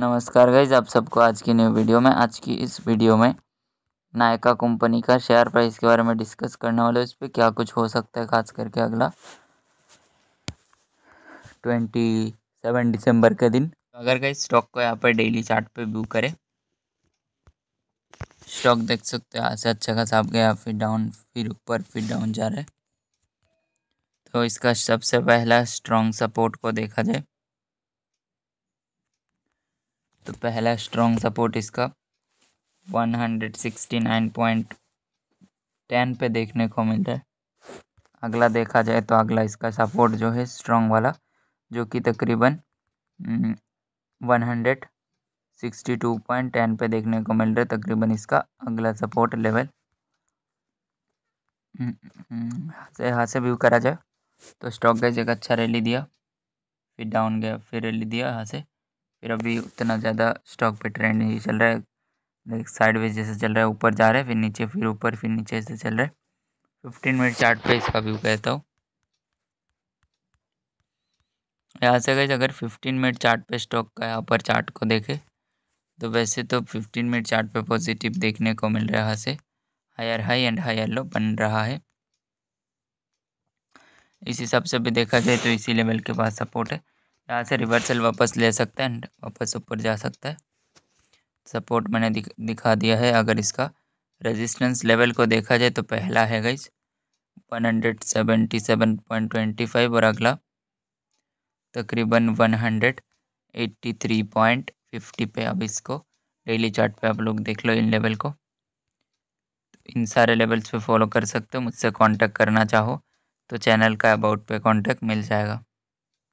नमस्कार गाइज आप सबको आज की न्यू वीडियो में आज की इस वीडियो में नायका कंपनी का शेयर प्राइस के बारे में डिस्कस करने वाले इस पर क्या कुछ हो सकता है खास करके अगला ट्वेंटी सेवन दिसंबर के दिन अगर गाइज स्टॉक को यहाँ पर डेली चार्ट पे व्यू करें स्टॉक देख सकते हो यहाँ से अच्छा खासा आप गया फिर डाउन फिर ऊपर फिर डाउन जा रहा है तो इसका सबसे पहला स्ट्रॉन्ग सपोर्ट को देखा जाए तो पहला स्ट्रॉन्ग सपोर्ट इसका 169.10 पे देखने को मिल रहा है अगला देखा जाए तो अगला इसका सपोर्ट जो है स्ट्रॉन्ग वाला जो कि तकरीबन 162.10 हम्म, पे देखने को मिल रहा है तकरीबन इसका अगला सपोर्ट हम्म, लेवल हम्म, से यहाँ से व्यू करा जाए तो स्टॉक गैस एक अच्छा रैली दिया फिर डाउन गया फिर रैली दिया यहाँ से फिर अभी उतना ज़्यादा स्टॉक पे ट्रेंड नहीं चल रहा है लाइक साइड वेज जैसे चल रहा है ऊपर जा रहा है फिर नीचे फिर ऊपर फिर नीचे ऐसे चल रहा है फिफ्टीन मिनट चार्ट पे इसका व्यू कहता हूँ यहाँ से गए अगर फिफ्टीन मिनट चार्ट पे स्टॉक का यहाँ पर चार्ट को देखे तो वैसे तो फिफ्टीन मिनट चार्ट पे पॉजिटिव देखने को मिल रहा है से higher high and higher low बन रहा है इस हिसाब से भी देखा जाए तो इसी लेवल के पास सपोर्ट है यहाँ से रिवर्सल वापस ले सकते हैं वापस ऊपर जा सकता है सपोर्ट मैंने दिख, दिखा दिया है अगर इसका रेजिस्टेंस लेवल को देखा जाए तो पहला है गई one hundred seventy seven point twenty five और अगला तकरीबन one hundred eighty three point fifty पे अब इसको डेली चार्ट पे आप लोग देख लो इन लेवल को इन सारे लेवल्स पे फॉलो कर सकते हो मुझसे कांटेक्ट करना चाहो तो चैनल का अबाउट पे कांटेक्ट मिल जाएगा